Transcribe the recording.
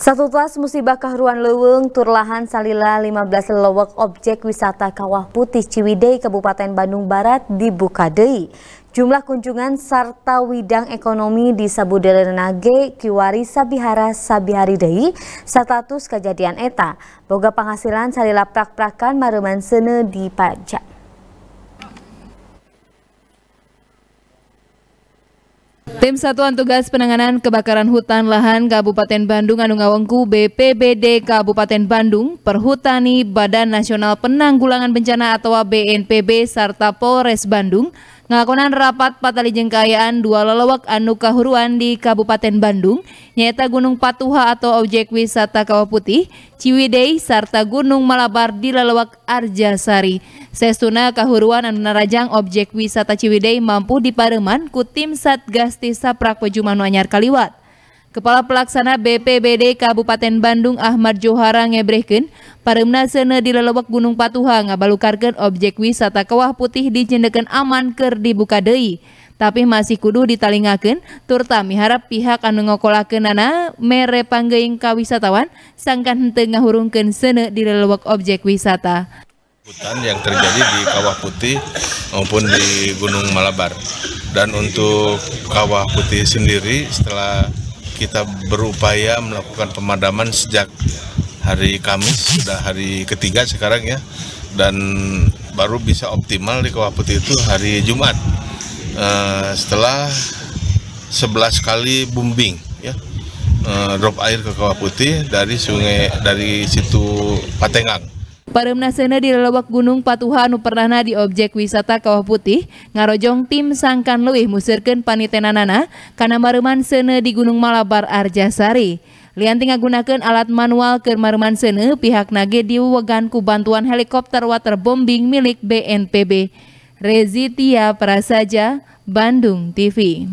Satu tas musibah kahruan leweng turlahan salila 15 lelewek objek wisata Kawah Putih Ciwidey Kabupaten Bandung Barat dibuka deui. Jumlah kunjungan serta widang ekonomi di Sabudelenage Kiwari Sabihara Sabihari Dei status kejadian eta boga penghasilan salila prak-prakan mareman sene di pajak. Tim Satuan Tugas Penanganan Kebakaran Hutan Lahan Kabupaten Bandung Anungawengku BPBD Kabupaten Bandung, Perhutani Badan Nasional Penanggulangan Bencana atau BNPB serta Polres Bandung ngakonan rapat patali jengkayaan dua lelawak anu kahuruan di Kabupaten Bandung nyata Gunung Patuha atau objek wisata Kawah Putih, Ciwidey serta Gunung Malabar di lelawak Arjasari. Sesuna kahuruan anu narajang objek wisata Ciwidey mampu dipareman ku tim Satgas Tisa Pejuman Anyar Kaliwat. Kepala Pelaksana BPBD Kabupaten Bandung Ahmad Johara ngebrehkeun paremna seuneu di lelewak Gunung Patuha ngabalukarkeun objek wisata Kawah Putih dijendekeun aman ker dibuka deui. Tapi masih kudu ditalingakan, turta miharap pihak anu ngokolakeunana mere panggeing ka sangkan tengah ngahurungkeun seuneu di lelewak objek wisata. Hutan yang terjadi di Kawah Putih maupun di Gunung Malabar. Dan untuk Kawah Putih sendiri setelah kita berupaya melakukan pemadaman sejak hari Kamis sudah hari ketiga sekarang ya dan baru bisa optimal di Kawah Putih itu hari Jumat e, setelah 11 kali bumbing ya e, drop air ke Kawah Putih dari sungai dari situ Patengang Parumnasena di lelawak Gunung Patuha anu pernahna di objek wisata Kawah Putih, ngarojong tim sangkan musirken panitena panitenanana karena mareman sene di Gunung Malabar Arjasari. Lianti ngagunakan alat manual ke mareman sene pihak nage diwegan bantuan helikopter waterbombing milik BNPB. Rezitia Prasaja, Bandung TV.